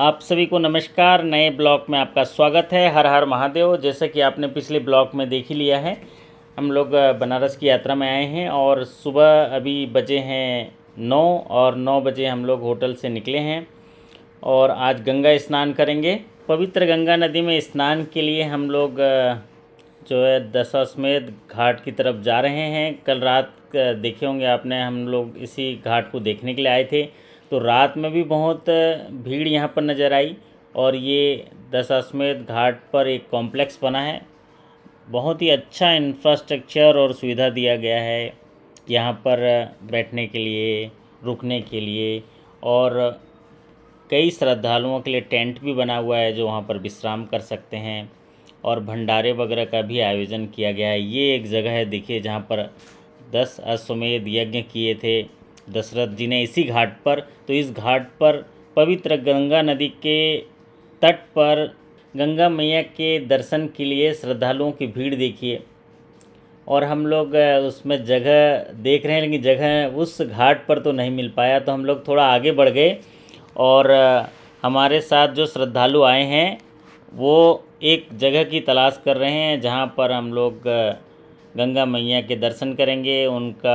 आप सभी को नमस्कार नए ब्लॉग में आपका स्वागत है हर हर महादेव जैसा कि आपने पिछले ब्लॉग में देख ही लिया है हम लोग बनारस की यात्रा में आए हैं और सुबह अभी बजे हैं नौ और नौ बजे हम लोग होटल से निकले हैं और आज गंगा स्नान करेंगे पवित्र गंगा नदी में स्नान के लिए हम लोग जो है दशाश्मेध घाट की तरफ जा रहे हैं कल रात देखे होंगे आपने हम लोग इसी घाट को देखने के लिए आए थे तो रात में भी बहुत भीड़ यहाँ पर नज़र आई और ये दशाश्वमेध घाट पर एक कॉम्प्लेक्स बना है बहुत ही अच्छा इंफ्रास्ट्रक्चर और सुविधा दिया गया है यहाँ पर बैठने के लिए रुकने के लिए और कई श्रद्धालुओं के लिए टेंट भी बना हुआ है जो वहाँ पर विश्राम कर सकते हैं और भंडारे वगैरह का भी आयोजन किया गया है ये एक जगह है देखिए जहाँ पर दस अश्वमेध यज्ञ किए थे दशरथ जी ने इसी घाट पर तो इस घाट पर पवित्र गंगा नदी के तट पर गंगा मैया के दर्शन के लिए श्रद्धालुओं की भीड़ देखिए और हम लोग उसमें जगह देख रहे हैं लेकिन जगह उस घाट पर तो नहीं मिल पाया तो हम लोग थोड़ा आगे बढ़ गए और हमारे साथ जो श्रद्धालु आए हैं वो एक जगह की तलाश कर रहे हैं जहाँ पर हम लोग गंगा मैया के दर्शन करेंगे उनका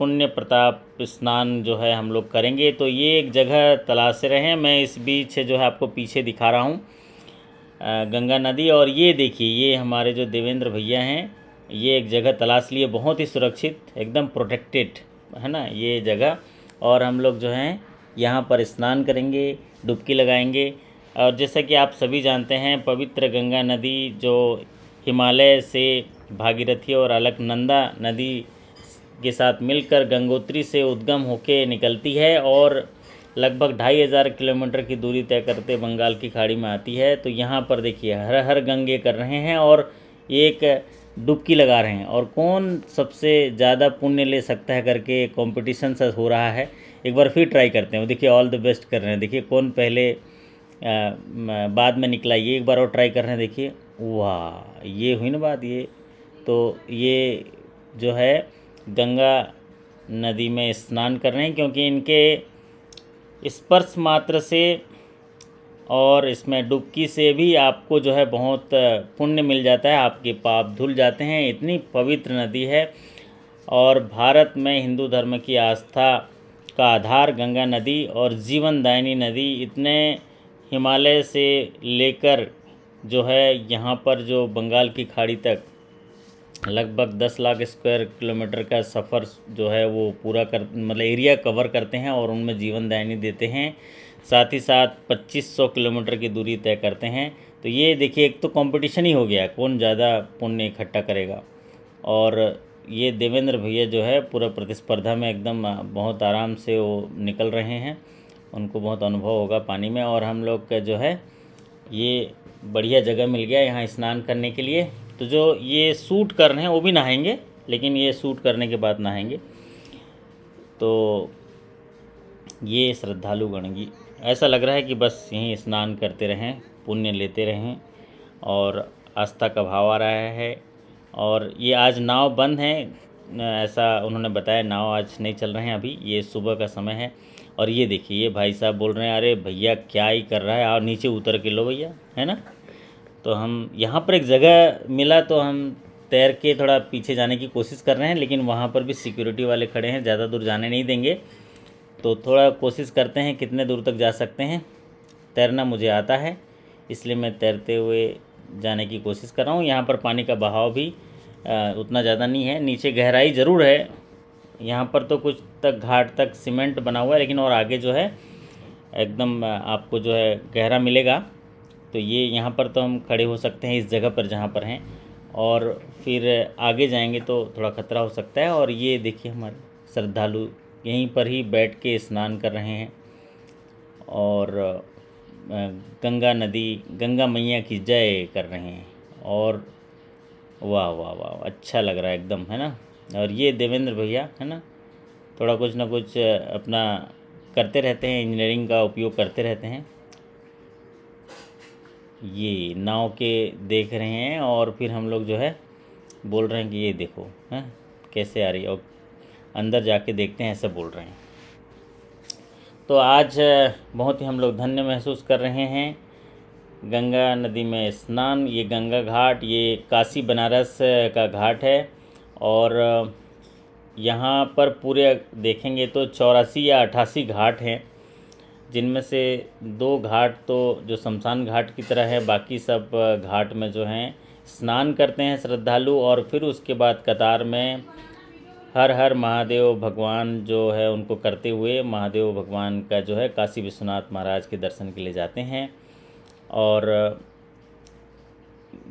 पुण्य प्रताप स्नान जो है हम लोग करेंगे तो ये एक जगह तलाश रहे हैं मैं इस बीच जो है आपको पीछे दिखा रहा हूँ गंगा नदी और ये देखिए ये हमारे जो देवेंद्र भैया हैं ये एक जगह तलाश लिए बहुत ही सुरक्षित एकदम प्रोटेक्टेड है ना ये जगह और हम लोग जो हैं यहाँ पर स्नान करेंगे डुबकी लगाएंगे और जैसा कि आप सभी जानते हैं पवित्र गंगा नदी जो हिमालय से भागीरथी और अलकनंदा नदी के साथ मिलकर गंगोत्री से उद्गम होके निकलती है और लगभग ढाई हज़ार किलोमीटर की दूरी तय करते बंगाल की खाड़ी में आती है तो यहाँ पर देखिए हर हर गंगे कर रहे हैं और एक डुबकी लगा रहे हैं और कौन सबसे ज़्यादा पुण्य ले सकता है करके कॉम्पिटिशन सा हो रहा है एक बार फिर ट्राई करते हैं देखिए ऑल द बेस्ट कर रहे हैं देखिए कौन पहले आ, बाद में निकला ये एक बार और ट्राई कर रहे हैं देखिए वाह ये हुई ना बात ये तो ये जो है गंगा नदी में स्नान कर रहे हैं क्योंकि इनके स्पर्श मात्र से और इसमें डुबकी से भी आपको जो है बहुत पुण्य मिल जाता है आपके पाप धुल जाते हैं इतनी पवित्र नदी है और भारत में हिंदू धर्म की आस्था का आधार गंगा नदी और जीवनदायिनी नदी इतने हिमालय से लेकर जो है यहाँ पर जो बंगाल की खाड़ी तक लगभग दस लाख स्क्वायर किलोमीटर का सफ़र जो है वो पूरा कर मतलब एरिया कवर करते हैं और उनमें जीवन दायनी देते हैं साथ ही साथ 2500 किलोमीटर की दूरी तय करते हैं तो ये देखिए एक तो कंपटीशन ही हो गया कौन ज़्यादा पुण्य इकट्ठा करेगा और ये देवेंद्र भैया जो है पूरा प्रतिस्पर्धा में एकदम बहुत आराम से वो निकल रहे हैं उनको बहुत अनुभव होगा पानी में और हम लोग का जो है ये बढ़िया जगह मिल गया यहाँ स्नान करने के लिए तो जो ये सूट कर रहे हैं वो भी नहाएंगे लेकिन ये सूट करने के बाद नहाएंगे तो ये श्रद्धालु गणगी ऐसा लग रहा है कि बस यहीं स्नान करते रहें पुण्य लेते रहें और आस्था का भाव आ रहा है और ये आज नाव बंद है ऐसा उन्होंने बताया नाव आज नहीं चल रहे हैं अभी ये सुबह का समय है और ये देखिए ये भाई साहब बोल रहे हैं अरे भैया क्या ही कर रहा है और नीचे उतर के लो भैया है ना तो हम यहाँ पर एक जगह मिला तो हम तैर के थोड़ा पीछे जाने की कोशिश कर रहे हैं लेकिन वहाँ पर भी सिक्योरिटी वाले खड़े हैं ज़्यादा दूर जाने नहीं देंगे तो थोड़ा कोशिश करते हैं कितने दूर तक जा सकते हैं तैरना मुझे आता है इसलिए मैं तैरते हुए जाने की कोशिश कर रहा हूँ यहाँ पर पानी का बहाव भी आ, उतना ज़्यादा नहीं है नीचे गहराई ज़रूर है यहाँ पर तो कुछ तक घाट तक सीमेंट बना हुआ है लेकिन और आगे जो है एकदम आपको जो है गहरा मिलेगा तो ये यहाँ पर तो हम खड़े हो सकते हैं इस जगह पर जहाँ पर हैं और फिर आगे जाएंगे तो थोड़ा ख़तरा हो सकता है और ये देखिए हमारे श्रद्धालु यहीं पर ही बैठ के स्नान कर रहे हैं और गंगा नदी गंगा मैया की जय कर रहे हैं और वाह वाह वाह अच्छा लग रहा है एकदम है ना और ये देवेंद्र भैया है ना थोड़ा कुछ ना कुछ अपना करते रहते हैं इंजीनियरिंग का उपयोग करते रहते हैं ये नाव के देख रहे हैं और फिर हम लोग जो है बोल रहे हैं कि ये देखो हैं कैसे आ रही है और अंदर जाके देखते हैं ऐसा बोल रहे हैं तो आज बहुत ही हम लोग धन्य महसूस कर रहे हैं गंगा नदी में स्नान ये गंगा घाट ये काशी बनारस का घाट है और यहाँ पर पूरे देखेंगे तो चौरासी या अट्ठासी घाट हैं जिनमें से दो घाट तो जो शमशान घाट की तरह है बाकी सब घाट में जो हैं स्नान करते हैं श्रद्धालु और फिर उसके बाद कतार में हर हर महादेव भगवान जो है उनको करते हुए महादेव भगवान का जो है काशी विश्वनाथ महाराज के दर्शन के लिए जाते हैं और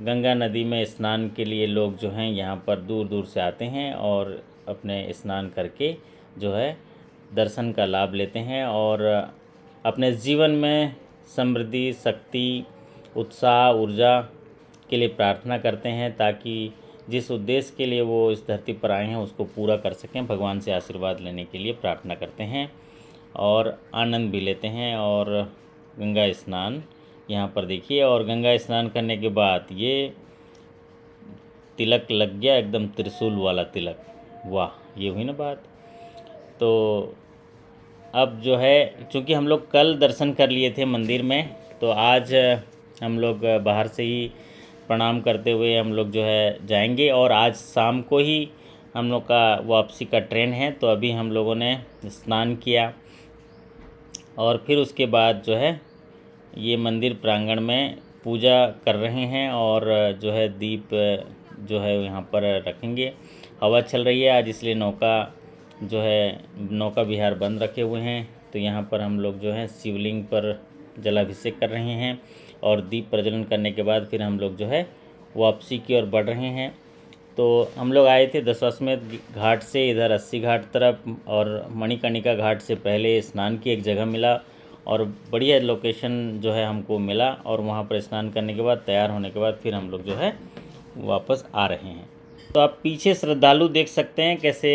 गंगा नदी में स्नान के लिए लोग जो हैं यहाँ पर दूर दूर से आते हैं और अपने स्नान करके जो है दर्शन का लाभ लेते हैं और अपने जीवन में समृद्धि शक्ति उत्साह ऊर्जा के लिए प्रार्थना करते हैं ताकि जिस उद्देश्य के लिए वो इस धरती पर आए हैं उसको पूरा कर सकें भगवान से आशीर्वाद लेने के लिए प्रार्थना करते हैं और आनंद भी लेते हैं और गंगा स्नान यहाँ पर देखिए और गंगा स्नान करने के बाद ये तिलक लग गया एकदम त्रिशूल वाला तिलक वाह ये हुई ना बात तो अब जो है चूँकि हम लोग कल दर्शन कर लिए थे मंदिर में तो आज हम लोग बाहर से ही प्रणाम करते हुए हम लोग जो है जाएंगे और आज शाम को ही हम लोग का वापसी का ट्रेन है तो अभी हम लोगों ने स्नान किया और फिर उसके बाद जो है ये मंदिर प्रांगण में पूजा कर रहे हैं और जो है दीप जो है यहाँ पर रखेंगे हवा चल रही है आज इसलिए नौका जो है नौका विहार बंद रखे हुए हैं तो यहाँ पर हम लोग जो है शिवलिंग पर जलाभिषेक कर रहे हैं और दीप प्रज्वलन करने के बाद फिर हम लोग जो है वापसी की ओर बढ़ रहे हैं तो हम लोग आए थे दशाश्वमेध घाट से इधर अस्सी घाट तरफ और मणिकर्णिका घाट से पहले स्नान की एक जगह मिला और बढ़िया लोकेशन जो है हमको मिला और वहाँ पर स्नान करने के बाद तैयार होने के बाद फिर हम लोग जो है वापस आ रहे हैं तो आप पीछे श्रद्धालु देख सकते हैं कैसे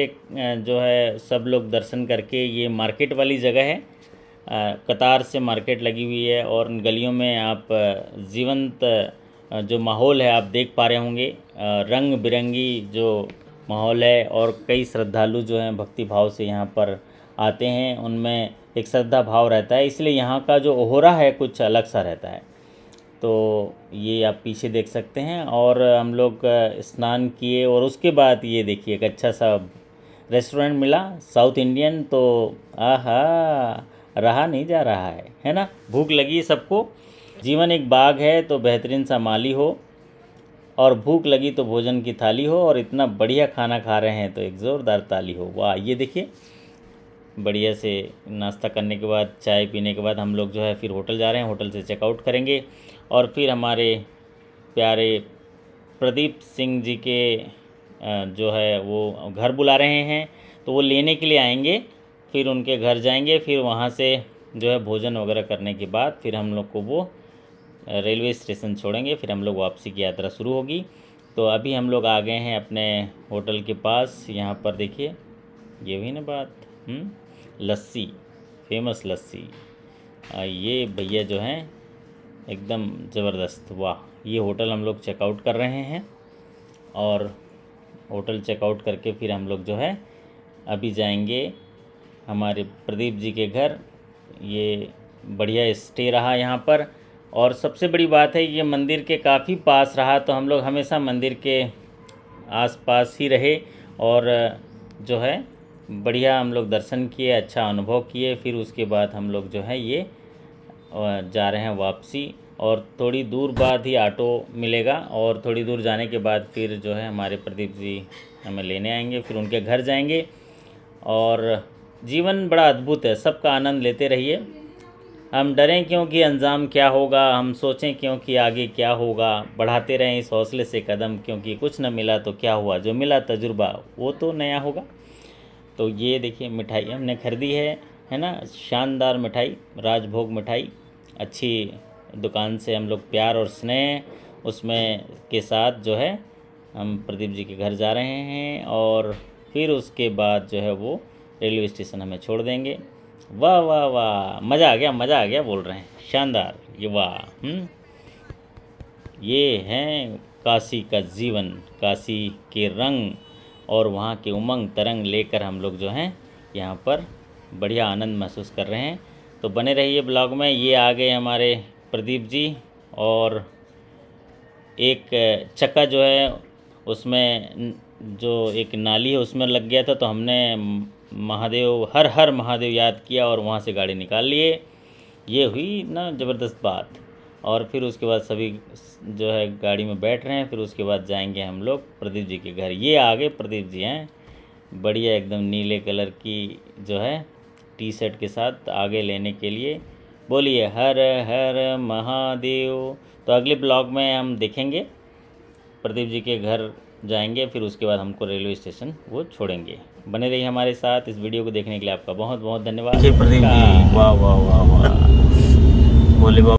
जो है सब लोग दर्शन करके ये मार्केट वाली जगह है कतार से मार्केट लगी हुई है और गलियों में आप जीवंत जो माहौल है आप देख पा रहे होंगे रंग बिरंगी जो माहौल है और कई श्रद्धालु जो हैं भक्ति भाव से यहाँ पर आते हैं उनमें एक श्रद्धा भाव रहता है इसलिए यहाँ का जो ओहरा है कुछ अलग सा रहता है तो ये आप पीछे देख सकते हैं और हम लोग स्नान किए और उसके बाद ये देखिए एक अच्छा सा रेस्टोरेंट मिला साउथ इंडियन तो आहा रहा नहीं जा रहा है है ना भूख लगी सबको जीवन एक बाग है तो बेहतरीन सा माली हो और भूख लगी तो भोजन की थाली हो और इतना बढ़िया खाना खा रहे हैं तो एक ज़ोरदार ताली हो वाह ये देखिए बढ़िया से नाश्ता करने के बाद चाय पीने के बाद हम लोग जो है फिर होटल जा रहे हैं होटल से चेकआउट करेंगे और फिर हमारे प्यारे प्रदीप सिंह जी के जो है वो घर बुला रहे हैं तो वो लेने के लिए आएंगे फिर उनके घर जाएंगे फिर वहाँ से जो है भोजन वगैरह करने के बाद फिर हम लोग को वो रेलवे स्टेशन छोड़ेंगे फिर हम लोग वापसी की यात्रा शुरू होगी तो अभी हम लोग आ गए हैं अपने होटल के पास यहाँ पर देखिए ये भी ना बात हम्म, लस्सी फेमस लस्सी ये भैया जो हैं एकदम ज़बरदस्त वाह ये होटल हम लोग चेकआउट कर रहे हैं और होटल चेकआउट करके फिर हम लोग जो है अभी जाएंगे हमारे प्रदीप जी के घर ये बढ़िया स्टे रहा यहाँ पर और सबसे बड़ी बात है ये मंदिर के काफ़ी पास रहा तो हम लोग हमेशा मंदिर के आसपास ही रहे और जो है बढ़िया हम लोग दर्शन किए अच्छा अनुभव किए फिर उसके बाद हम लोग जो है ये जा रहे हैं वापसी और थोड़ी दूर बाद ही ऑटो मिलेगा और थोड़ी दूर जाने के बाद फिर जो है हमारे प्रदीप जी हमें लेने आएंगे फिर उनके घर जाएंगे और जीवन बड़ा अद्भुत है सबका आनंद लेते रहिए हम डरें क्योंकि अंजाम क्या होगा हम सोचें क्योंकि आगे क्या होगा बढ़ाते रहें इस हौसले से कदम क्योंकि कुछ न मिला तो क्या हुआ जो मिला तजुर्बा वो तो नया होगा तो ये देखिए मिठाई हमने खरीदी है है ना शानदार मिठाई राजभोग मिठाई अच्छी दुकान से हम लोग प्यार और स्नेह उसमें के साथ जो है हम प्रदीप जी के घर जा रहे हैं और फिर उसके बाद जो है वो रेलवे स्टेशन हमें छोड़ देंगे वाह वाह वाह मज़ा आ गया मज़ा आ गया बोल रहे हैं शानदार ये वाह हम्म। ये हैं काशी का जीवन काशी के रंग और वहाँ के उमंग तरंग लेकर हम लोग जो हैं यहाँ पर बढ़िया आनंद महसूस कर रहे हैं तो बने रहिए ब्लॉग में ये आ गए हमारे प्रदीप जी और एक चक्का जो है उसमें जो एक नाली है उसमें लग गया था तो हमने महादेव हर हर महादेव याद किया और वहाँ से गाड़ी निकाल लिए ये हुई ना ज़बरदस्त बात और फिर उसके बाद सभी जो है गाड़ी में बैठ रहे हैं फिर उसके बाद जाएंगे हम लोग प्रदीप जी के घर ये आगे प्रदीप जी हैं बढ़िया एकदम नीले कलर की जो है टी शर्ट के साथ आगे लेने के लिए बोलिए हर हर महादेव तो अगले ब्लॉग में हम देखेंगे प्रदीप जी के घर जाएंगे फिर उसके बाद हमको रेलवे स्टेशन वो छोड़ेंगे बने रहिए हमारे साथ इस वीडियो को देखने के लिए आपका बहुत बहुत धन्यवाद प्रदीप जी हाँ। वाह वाह वाह वाह बोले